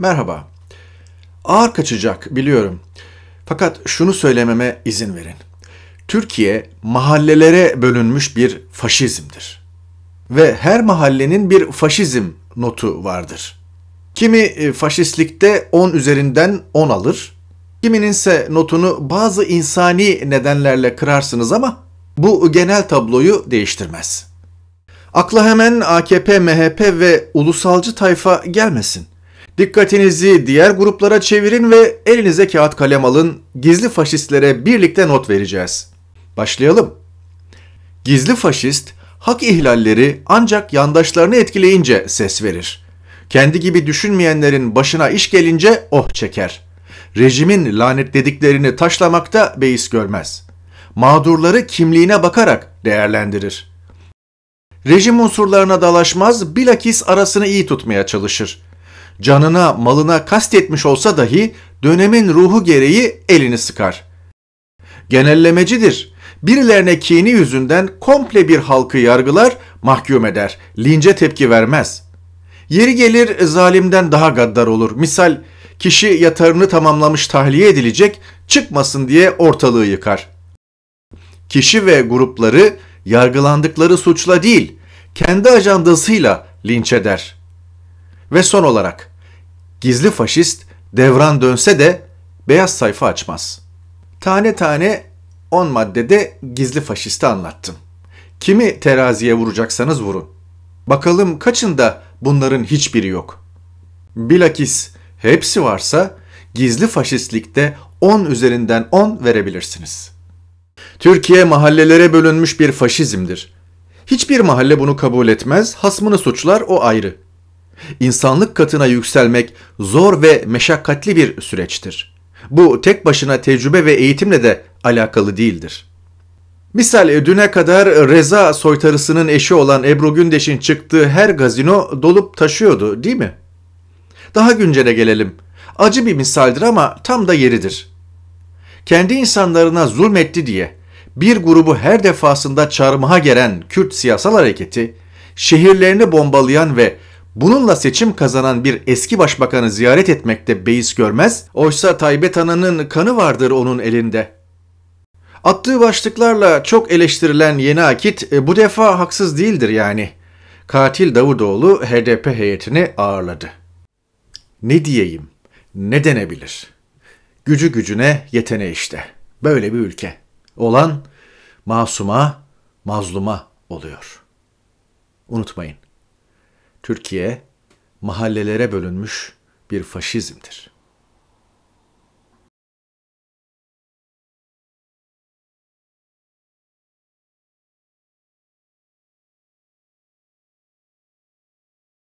Merhaba. Ağır kaçacak biliyorum. Fakat şunu söylememe izin verin. Türkiye mahallelere bölünmüş bir faşizmdir. Ve her mahallenin bir faşizm notu vardır. Kimi e, faşistlikte 10 üzerinden 10 alır, kimininse notunu bazı insani nedenlerle kırarsınız ama bu genel tabloyu değiştirmez. Akla hemen AKP, MHP ve ulusalcı tayfa gelmesin. Dikkatinizi diğer gruplara çevirin ve elinize kağıt kalem alın. Gizli faşistlere birlikte not vereceğiz. Başlayalım. Gizli faşist hak ihlalleri ancak yandaşlarını etkileyince ses verir. Kendi gibi düşünmeyenlerin başına iş gelince oh çeker. Rejimin lanetlediklerini taşlamakta beis görmez. Mağdurları kimliğine bakarak değerlendirir. Rejim unsurlarına dalaşmaz, bilakis arasını iyi tutmaya çalışır canına, malına kastetmiş olsa dahi dönemin ruhu gereği elini sıkar. Genellemecidir. Birilerine kini yüzünden komple bir halkı yargılar, mahkum eder, lince tepki vermez. Yeri gelir zalimden daha gaddar olur. Misal kişi yatarını tamamlamış tahliye edilecek, çıkmasın diye ortalığı yıkar. Kişi ve grupları yargılandıkları suçla değil, kendi ajandasıyla linç eder. Ve son olarak Gizli faşist devran dönse de beyaz sayfa açmaz. Tane tane 10 maddede gizli faşisti anlattım. Kimi teraziye vuracaksanız vurun. Bakalım kaçında bunların hiçbiri yok. Bilakis hepsi varsa gizli faşistlikte 10 üzerinden 10 verebilirsiniz. Türkiye mahallelere bölünmüş bir faşizmdir. Hiçbir mahalle bunu kabul etmez, hasmını suçlar o ayrı.'' insanlık katına yükselmek zor ve meşakkatli bir süreçtir. Bu tek başına tecrübe ve eğitimle de alakalı değildir. Misal düne kadar Reza soytarısının eşi olan Ebru Gündeş'in çıktığı her gazino dolup taşıyordu değil mi? Daha güncele gelelim. Acı bir misaldir ama tam da yeridir. Kendi insanlarına zulmetti diye bir grubu her defasında çarmıha gelen Kürt siyasal hareketi, şehirlerini bombalayan ve Bununla seçim kazanan bir eski başbakanı ziyaret etmekte beis görmez, oysa Tayyip Han'ın kanı vardır onun elinde. Attığı başlıklarla çok eleştirilen Yeni Akit e, bu defa haksız değildir yani. Katil Davutoğlu HDP heyetini ağırladı. Ne diyeyim? Ne denebilir? Gücü gücüne yetene işte. Böyle bir ülke. Olan masuma, mazluma oluyor. Unutmayın. Türkiye mahallelere bölünmüş bir faşizmdir.